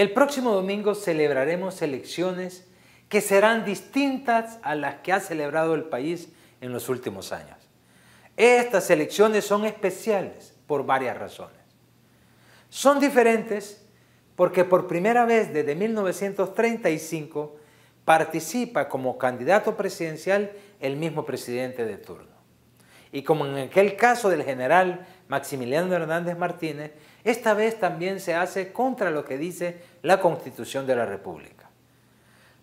El próximo domingo celebraremos elecciones que serán distintas a las que ha celebrado el país en los últimos años. Estas elecciones son especiales por varias razones. Son diferentes porque por primera vez desde 1935 participa como candidato presidencial el mismo presidente de turno. Y como en aquel caso del general Maximiliano Hernández Martínez, esta vez también se hace contra lo que dice la Constitución de la República.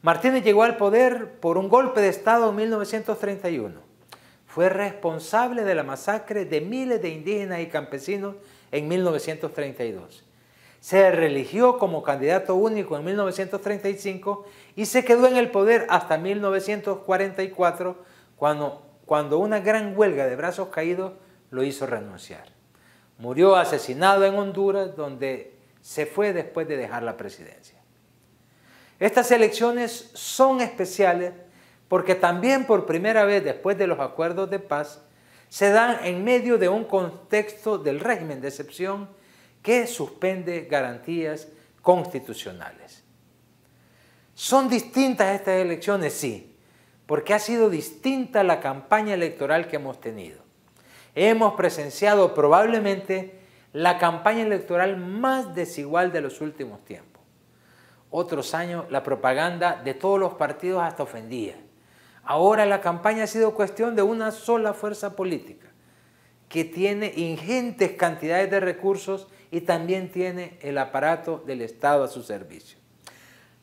Martínez llegó al poder por un golpe de Estado en 1931. Fue responsable de la masacre de miles de indígenas y campesinos en 1932. Se religió como candidato único en 1935 y se quedó en el poder hasta 1944 cuando cuando una gran huelga de brazos caídos lo hizo renunciar. Murió asesinado en Honduras, donde se fue después de dejar la presidencia. Estas elecciones son especiales porque también por primera vez después de los acuerdos de paz se dan en medio de un contexto del régimen de excepción que suspende garantías constitucionales. ¿Son distintas estas elecciones? Sí, porque ha sido distinta la campaña electoral que hemos tenido. Hemos presenciado probablemente la campaña electoral más desigual de los últimos tiempos. Otros años la propaganda de todos los partidos hasta ofendía. Ahora la campaña ha sido cuestión de una sola fuerza política que tiene ingentes cantidades de recursos y también tiene el aparato del Estado a su servicio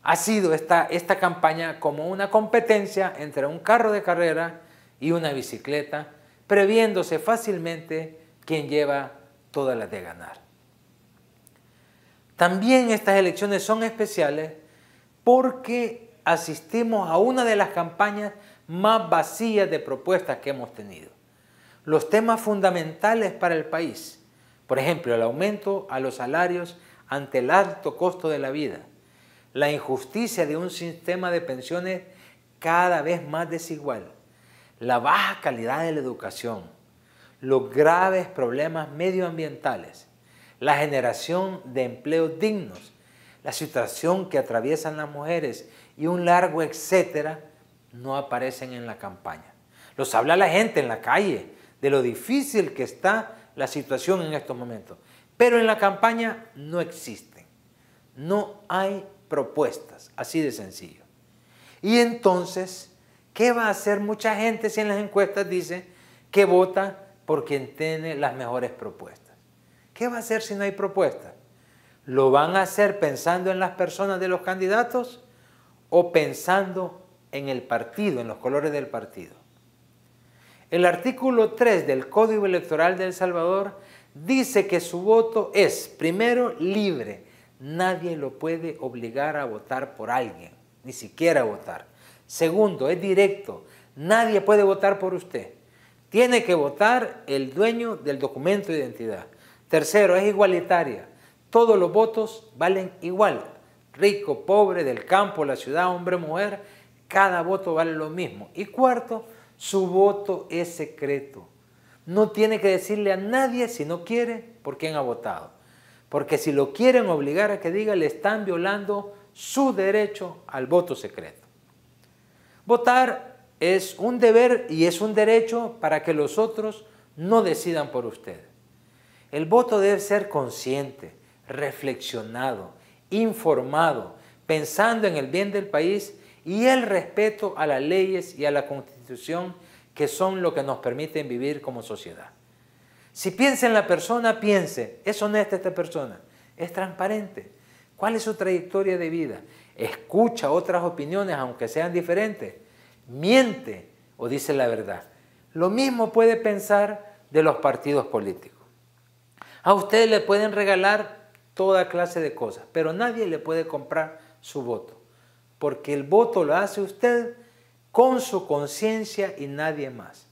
ha sido esta, esta campaña como una competencia entre un carro de carrera y una bicicleta, previéndose fácilmente quien lleva todas las de ganar. También estas elecciones son especiales porque asistimos a una de las campañas más vacías de propuestas que hemos tenido. Los temas fundamentales para el país, por ejemplo, el aumento a los salarios ante el alto costo de la vida, la injusticia de un sistema de pensiones cada vez más desigual, la baja calidad de la educación, los graves problemas medioambientales, la generación de empleos dignos, la situación que atraviesan las mujeres y un largo etcétera no aparecen en la campaña. Los habla la gente en la calle de lo difícil que está la situación en estos momentos, pero en la campaña no existen. No hay propuestas, así de sencillo. Y entonces, ¿qué va a hacer mucha gente si en las encuestas dice que vota por quien tiene las mejores propuestas? ¿Qué va a hacer si no hay propuestas? ¿Lo van a hacer pensando en las personas de los candidatos o pensando en el partido, en los colores del partido? El artículo 3 del Código Electoral de El Salvador dice que su voto es, primero, libre, Nadie lo puede obligar a votar por alguien, ni siquiera a votar. Segundo, es directo. Nadie puede votar por usted. Tiene que votar el dueño del documento de identidad. Tercero, es igualitaria. Todos los votos valen igual. Rico, pobre, del campo, la ciudad, hombre, mujer, cada voto vale lo mismo. Y cuarto, su voto es secreto. No tiene que decirle a nadie si no quiere por quién ha votado. Porque si lo quieren obligar a que diga, le están violando su derecho al voto secreto. Votar es un deber y es un derecho para que los otros no decidan por usted. El voto debe ser consciente, reflexionado, informado, pensando en el bien del país y el respeto a las leyes y a la constitución que son lo que nos permiten vivir como sociedad. Si piensa en la persona, piense, es honesta esta persona, es transparente, cuál es su trayectoria de vida, escucha otras opiniones aunque sean diferentes, miente o dice la verdad. Lo mismo puede pensar de los partidos políticos. A ustedes le pueden regalar toda clase de cosas, pero nadie le puede comprar su voto, porque el voto lo hace usted con su conciencia y nadie más.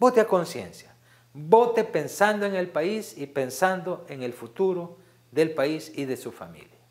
Vote a conciencia. Vote pensando en el país y pensando en el futuro del país y de su familia.